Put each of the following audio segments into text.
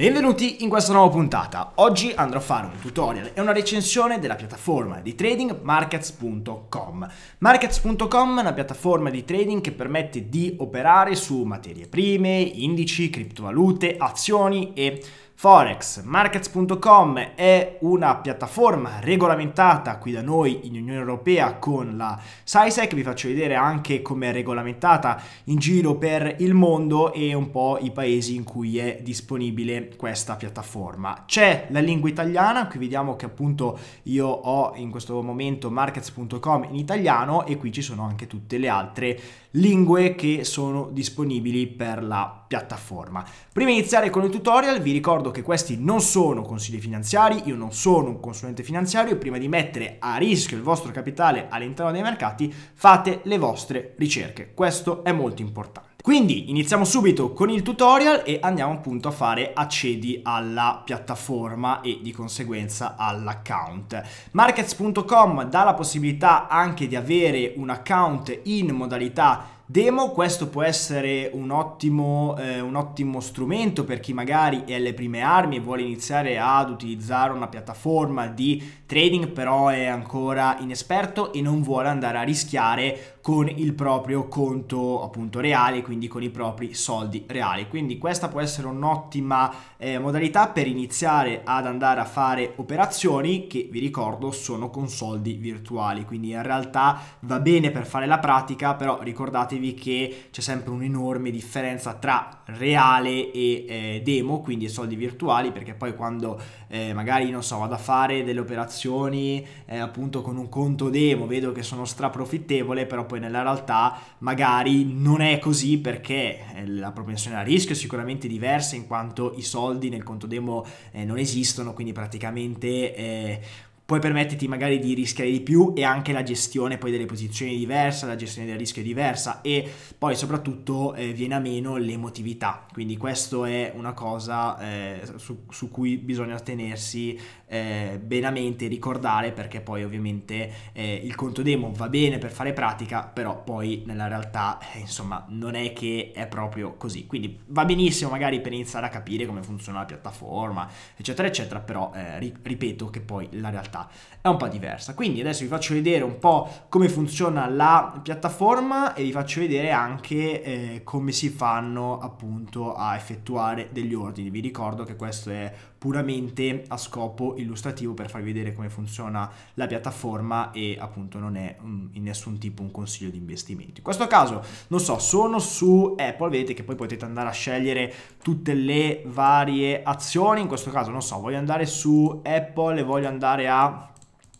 Benvenuti in questa nuova puntata. Oggi andrò a fare un tutorial e una recensione della piattaforma di trading markets.com. Markets.com è una piattaforma di trading che permette di operare su materie prime, indici, criptovalute, azioni e Forex, markets.com è una piattaforma regolamentata qui da noi in Unione Europea con la SISEC, vi faccio vedere anche come è regolamentata in giro per il mondo e un po' i paesi in cui è disponibile questa piattaforma. C'è la lingua italiana, qui vediamo che appunto io ho in questo momento markets.com in italiano e qui ci sono anche tutte le altre lingue che sono disponibili per la piattaforma. Prima di iniziare con il tutorial vi ricordo che questi non sono consigli finanziari, io non sono un consulente finanziario e prima di mettere a rischio il vostro capitale all'interno dei mercati fate le vostre ricerche, questo è molto importante. Quindi iniziamo subito con il tutorial e andiamo appunto a fare accedi alla piattaforma e di conseguenza all'account. Markets.com dà la possibilità anche di avere un account in modalità demo, questo può essere un ottimo, eh, un ottimo strumento per chi magari è alle prime armi e vuole iniziare ad utilizzare una piattaforma di trading, però è ancora inesperto e non vuole andare a rischiare con il proprio conto appunto reale, quindi con i propri soldi reali. Quindi questa può essere un'ottima eh, modalità per iniziare ad andare a fare operazioni che vi ricordo sono con soldi virtuali, quindi in realtà va bene per fare la pratica, però ricordatevi ricordatevi che c'è sempre un'enorme differenza tra reale e eh, demo, quindi soldi virtuali, perché poi quando eh, magari, non so, vado a fare delle operazioni eh, appunto con un conto demo, vedo che sono straprofittevole, però poi nella realtà magari non è così perché eh, la propensione al rischio è sicuramente diversa in quanto i soldi nel conto demo eh, non esistono, quindi praticamente eh, puoi permetterti magari di rischiare di più e anche la gestione poi delle posizioni è diversa, la gestione del rischio è diversa e poi soprattutto eh, viene a meno l'emotività. Quindi questo è una cosa eh, su, su, cui bisogna tenersi eh, benamente ricordare perché poi ovviamente eh, il conto demo va bene per fare pratica, però poi nella realtà eh, insomma non è che è proprio così. Quindi va benissimo magari per iniziare a capire come funziona la piattaforma, eccetera, eccetera, però eh, ri ripeto che poi la realtà è un po' diversa. Quindi adesso vi faccio vedere un po' come funziona la piattaforma e vi faccio vedere anche eh, come si fanno appunto a effettuare degli ordini. Vi ricordo che questo è puramente a scopo illustrativo per farvi vedere come funziona la piattaforma e appunto non è mm, in nessun tipo un consiglio di investimento. In questo caso, non so, sono su Apple, vedete che poi potete andare a scegliere tutte le varie azioni, in questo caso non so, voglio andare su Apple e voglio andare a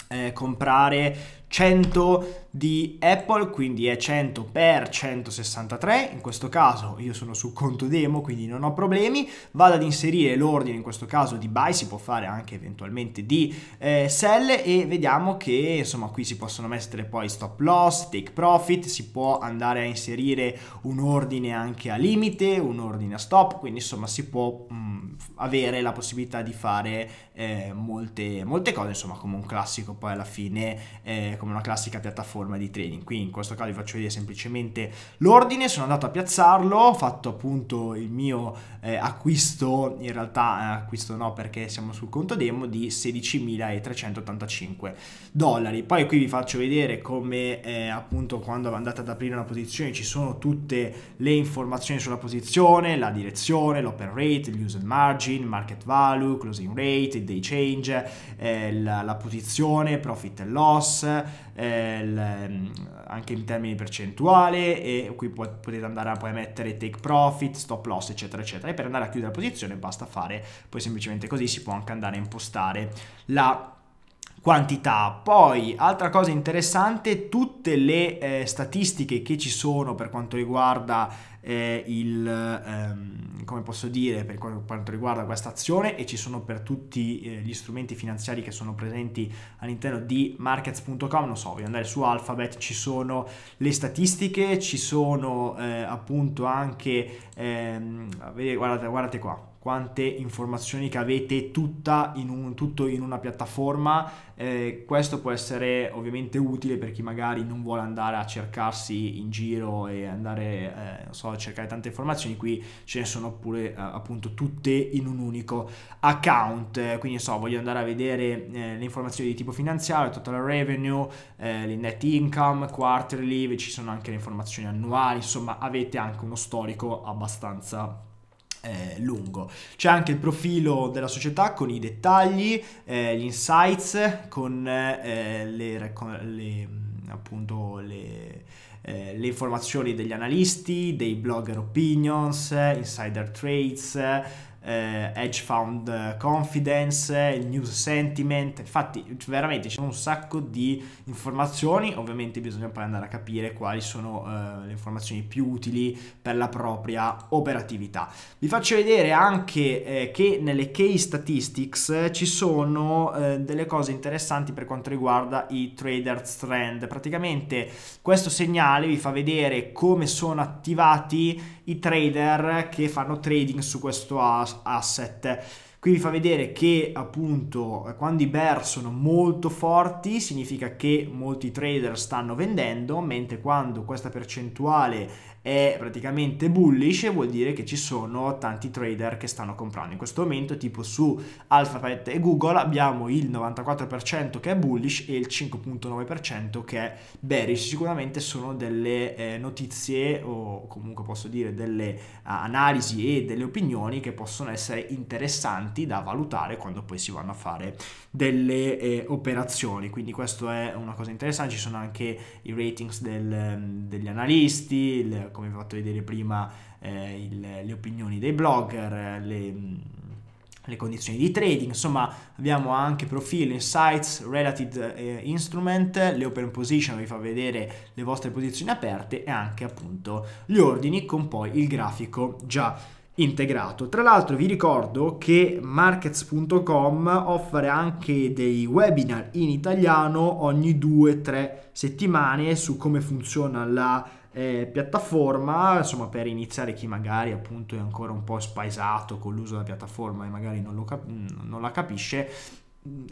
eh, comprare 100 di Apple, quindi è 100x163, in questo caso io sono sul conto demo, quindi non ho problemi, vado ad inserire l'ordine, in questo caso di buy, si può fare anche eventualmente di eh, sell e vediamo che insomma qui si possono mettere poi stop loss, take profit, si può andare a inserire un ordine anche a limite, un ordine a stop, quindi insomma si può mh, mm, avere la possibilità di fare eh, molte, molte cose, insomma come un classico poi alla fine, eh, come una classica piattaforma piattaforma di trading. Qui in questo caso vi faccio vedere semplicemente l'ordine, sono andato a piazzarlo, ho fatto appunto il mio eh, acquisto, in realtà eh, acquisto no perché siamo sul conto demo di 16.385 dollari. Poi qui vi faccio vedere come eh, appunto quando andate ad aprire una posizione ci sono tutte le informazioni sulla posizione, la direzione, l'open rate, gli user margin, market value, closing rate, day change, eh, la, la, posizione, profit and loss, eh, il Ehm, anche in termini percentuali e qui potete andare a poi mettere take profit, stop loss eccetera eccetera e per andare a chiudere la posizione basta fare poi semplicemente così si può anche andare a impostare la quantità. Poi, altra cosa interessante, tutte le eh, statistiche che ci sono per quanto riguarda eh, il, ehm, come posso dire, per quanto riguarda questa azione e ci sono per tutti eh, gli strumenti finanziari che sono presenti all'interno di markets.com, non so, voglio andare su Alphabet, ci sono le statistiche, ci sono eh, appunto anche, ehm, guardate, guardate qua, quante informazioni che avete tutta in un, tutto in una piattaforma. Eh, questo può essere ovviamente utile per chi magari non vuole andare a cercarsi in giro e andare eh, non so, a cercare tante informazioni. Qui ce ne sono pure eh, appunto tutte in un unico account. Eh, quindi so, voglio andare a vedere eh, le informazioni di tipo finanziario, total revenue, eh, net income, quarterly, ci sono anche le informazioni annuali, insomma avete anche uno storico abbastanza eh, lungo. C'è anche il profilo della società con i dettagli, eh, gli insights, con eh, le, le, mm, appunto, le, eh, le, informazioni degli analisti, dei blogger opinions, eh, insider trades eh, hedge fund eh, confidence, il news sentiment, infatti veramente ci sono un sacco di informazioni, ovviamente bisogna poi andare a capire quali sono eh, le informazioni più utili per la propria operatività. Vi faccio vedere anche eh, che nelle case statistics ci sono eh, delle cose interessanti per quanto riguarda i trader trend, praticamente questo segnale vi fa vedere come sono attivati i trader che fanno trading su questo asset. Qui vi fa vedere che appunto eh, quando i bear sono molto forti significa che molti trader stanno vendendo, mentre quando questa percentuale è praticamente bullish vuol dire che ci sono tanti trader che stanno comprando. In questo momento tipo su Alphabet e Google abbiamo il 94% che è bullish e il 5.9% che è bearish. Sicuramente sono delle eh, notizie o comunque posso dire delle uh, analisi e delle opinioni che possono essere interessanti importanti da valutare quando poi si vanno a fare delle eh, operazioni. Quindi questo è una cosa interessante, ci sono anche i ratings del, mm, degli analisti, il, come vi ho fatto vedere prima eh, il, le opinioni dei blogger, le mm, le condizioni di trading, insomma abbiamo anche profili, insights, related eh, instrument, le open position vi fa vedere le vostre posizioni aperte e anche appunto gli ordini con poi il grafico già integrato. Tra l'altro vi ricordo che markets.com offre anche dei webinar in italiano ogni 2-3 settimane su come funziona la eh, piattaforma, insomma per iniziare chi magari appunto è ancora un po' spaesato con l'uso della piattaforma e magari non, cap- non la capisce,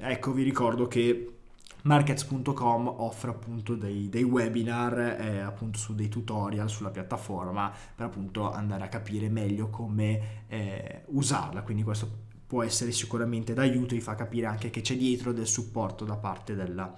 ecco vi ricordo che markets.com offre appunto dei, dei webinar eh, appunto su dei tutorial sulla piattaforma per appunto andare a capire meglio come eh, usarla, quindi questo può essere sicuramente d'aiuto, e fa capire anche che c'è dietro del supporto da parte della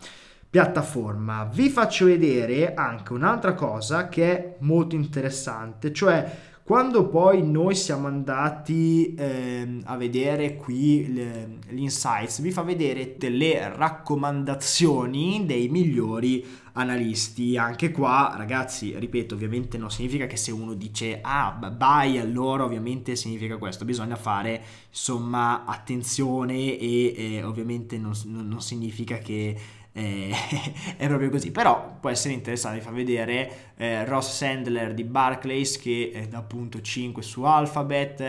piattaforma. Vi faccio vedere anche un'altra cosa che è molto interessante, cioè quando poi noi siamo andati eh, a vedere qui le, l'insights, vi fa vedere delle raccomandazioni dei migliori analisti. Anche qua, ragazzi, ripeto, ovviamente non significa che se uno dice ah, vai allora, ovviamente significa questo. Bisogna fare insomma attenzione e, e eh, ovviamente non, non significa che è proprio così, però può essere interessante, vi fa vedere eh, Ross Sandler di Barclays che è eh, da appunto 5 su Alphabet,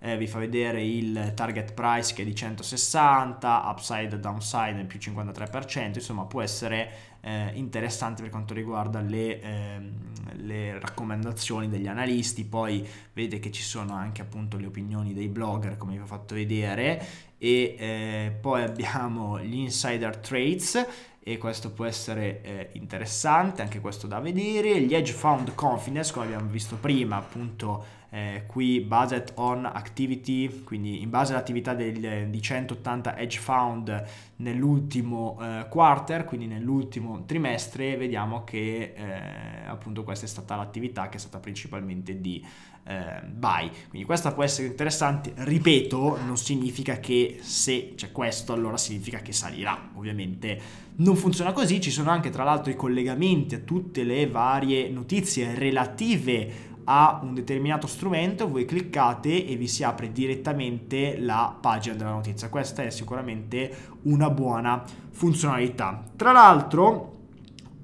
eh, vi fa vedere il target price che è di 160, upside downside più 53%, insomma può essere eh, interessante per quanto riguarda le, ehm, le raccomandazioni degli analisti, poi vedete che ci sono anche appunto le opinioni dei blogger come vi ho fatto vedere e eh, poi abbiamo gli insider trades e questo può essere eh, interessante, anche questo da vedere. Gli Edge Found confidence, come abbiamo visto prima, appunto eh, qui based on activity, quindi in base all'attività di 180 hedge fund nell'ultimo eh, quarter, quindi nell'ultimo trimestre, vediamo che eh, appunto questa è stata l'attività che è stata principalmente di eh, buy. Quindi questa può essere interessante, ripeto, non significa che se c'è questo allora significa che salirà, ovviamente non funziona così, ci sono anche tra l'altro i collegamenti a tutte le varie notizie relative a un determinato strumento, voi cliccate e vi si apre direttamente la pagina della notizia. Questa è sicuramente una buona funzionalità. Tra l'altro,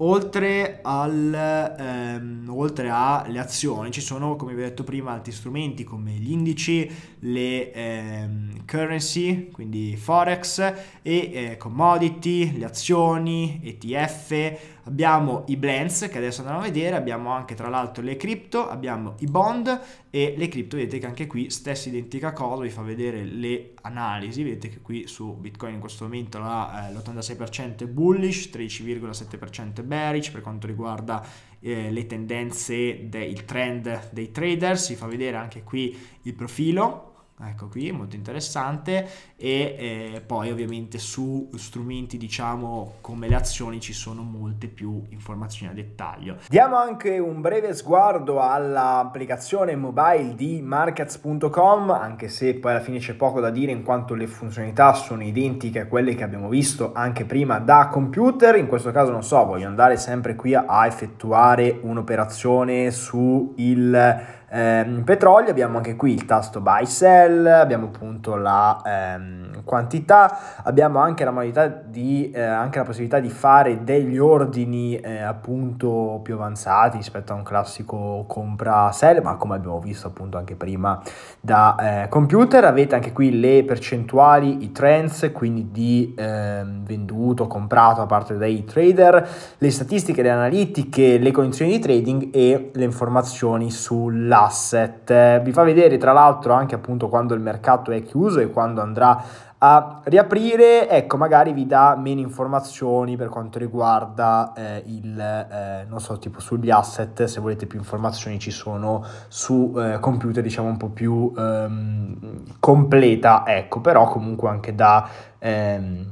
Oltre, al, ehm, oltre, alle azioni ci sono, come vi ho detto prima, altri strumenti come gli indici, le ehm, currency, quindi forex e eh, commodity, le azioni, ETF, abbiamo i blends che adesso andiamo a vedere, abbiamo anche tra l'altro le crypto, abbiamo i bond e le cripto, vedete che anche qui stessa identica cosa, vi fa vedere le analisi, vedete che qui su Bitcoin in questo momento l'86% eh, è bullish, 13,7% è bearish per quanto riguarda eh, le tendenze, del trend dei traders, vi fa vedere anche qui il profilo Ecco qui, molto interessante. E eh, poi ovviamente su strumenti diciamo come le azioni ci sono molte più informazioni a dettaglio. Diamo anche un breve sguardo all'applicazione mobile di markets.com, anche se poi alla fine c'è poco da dire in quanto le funzionalità sono identiche a quelle che abbiamo visto anche prima da computer. In questo caso non so, voglio andare sempre qui a, effettuare un'operazione su il Ehm, petrolio abbiamo anche qui il tasto buy sell, abbiamo appunto la ehm, quantità, abbiamo anche la, modalità di, eh, anche la possibilità di fare degli ordini eh, appunto più avanzati rispetto a un classico compra sell, ma come abbiamo visto appunto anche prima da eh, computer, avete anche qui le percentuali, i trends, quindi di ehm, venduto, comprato da parte dei trader, le statistiche, le analitiche, le condizioni di trading e le informazioni sulla asset. Eh, vi fa vedere tra l'altro anche appunto quando il mercato è chiuso e quando andrà a riaprire, ecco, magari vi dà meno informazioni per quanto riguarda eh, il, eh, non so, tipo sugli asset, se volete più informazioni ci sono su eh, computer, diciamo, un po' più ehm, completa, ecco, però comunque anche da... Ehm,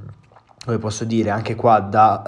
come posso dire anche qua da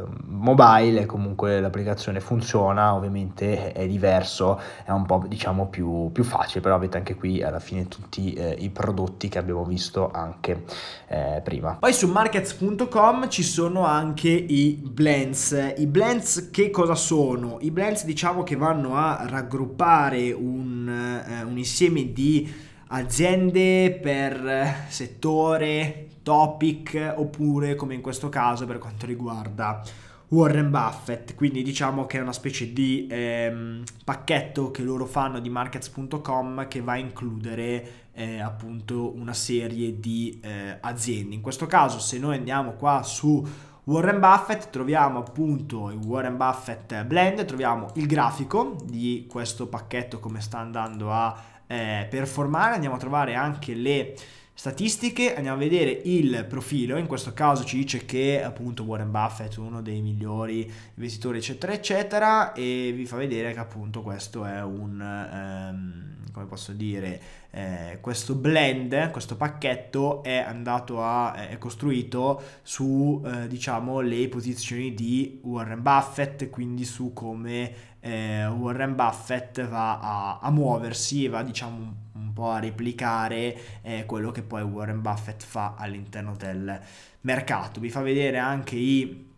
eh, mobile comunque l'applicazione funziona ovviamente è diverso è un po' diciamo più, più facile però avete anche qui alla fine tutti eh, i prodotti che abbiamo visto anche eh, prima poi su markets.com ci sono anche i blends i blends che cosa sono? i blends diciamo che vanno a raggruppare un, eh, un insieme di aziende per eh, settore topic oppure come in questo caso per quanto riguarda Warren Buffett, quindi diciamo che è una specie di ehm, pacchetto che loro fanno di markets.com che va a includere eh, appunto una serie di eh, aziende. In questo caso se noi andiamo qua su Warren Buffett troviamo appunto il Warren Buffett Blend, troviamo il grafico di questo pacchetto come sta andando a eh, performare, andiamo a trovare anche le statistiche, andiamo a vedere il profilo, in questo caso ci dice che appunto Warren Buffett è uno dei migliori investitori eccetera eccetera e vi fa vedere che appunto questo è un, um, come posso dire, eh, questo blend, questo pacchetto è andato a, è costruito su, eh, diciamo, le posizioni di Warren Buffett, quindi su come eh, Warren Buffett va a, a muoversi e va, diciamo, un po' a replicare eh, quello che poi Warren Buffett fa all'interno del mercato. Vi fa vedere anche i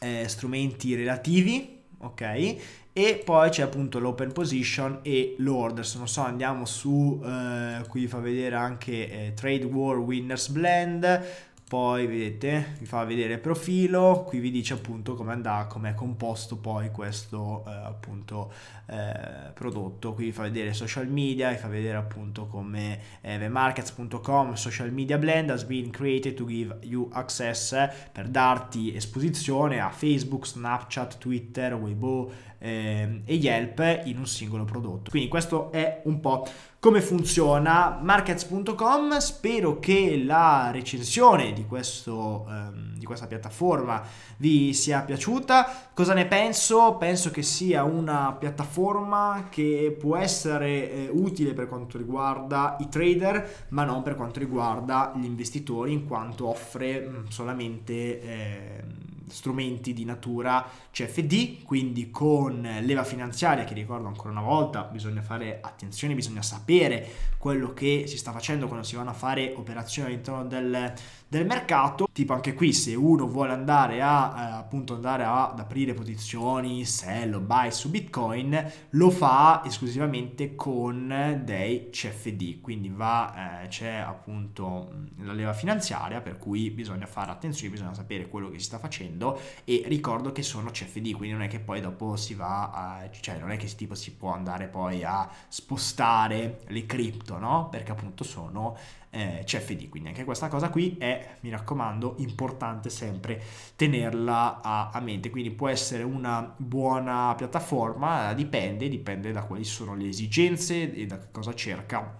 eh, strumenti relativi ok? E poi c'è appunto l'open position e l'orders, non so, andiamo su, eh, qui fa vedere anche eh, trade war winners blend, poi vedete vi fa vedere il profilo qui vi dice appunto come andrà come è composto poi questo eh, appunto eh, prodotto qui vi fa vedere social media vi fa vedere appunto come eh, webmarkets.com social media blend has been created to give you access eh, per darti esposizione a facebook snapchat twitter weibo Ehm, e Yelp in un singolo prodotto. Quindi questo è un po' come funziona markets.com. Spero che la recensione di, questo, ehm, di questa piattaforma vi sia piaciuta. Cosa ne penso? Penso che sia una piattaforma che può essere eh, utile per quanto riguarda i trader, ma non per quanto riguarda gli investitori, in quanto offre mh, mm, solamente... Eh, strumenti di natura CFD, quindi con leva finanziaria che ricordo ancora una volta bisogna fare attenzione, bisogna sapere quello che si sta facendo quando si vanno a fare operazioni all'interno del, del mercato, tipo anche qui se uno vuole andare a eh, appunto andare ad aprire posizioni sell o buy su Bitcoin, lo fa esclusivamente con dei CFD, quindi va eh, c'è appunto mm, la leva finanziaria per cui bisogna fare attenzione, bisogna sapere quello che si sta facendo volendo e ricordo che sono CFD quindi non è che poi dopo si va a cioè non è che tipo si può andare poi a spostare le cripto no perché appunto sono eh, CFD quindi anche questa cosa qui è mi raccomando importante sempre tenerla a, a mente quindi può essere una buona piattaforma dipende dipende da quali sono le esigenze e da cosa cerca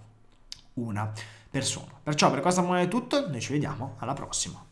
una persona. Perciò per questa moneta è tutto, noi ci vediamo alla prossima.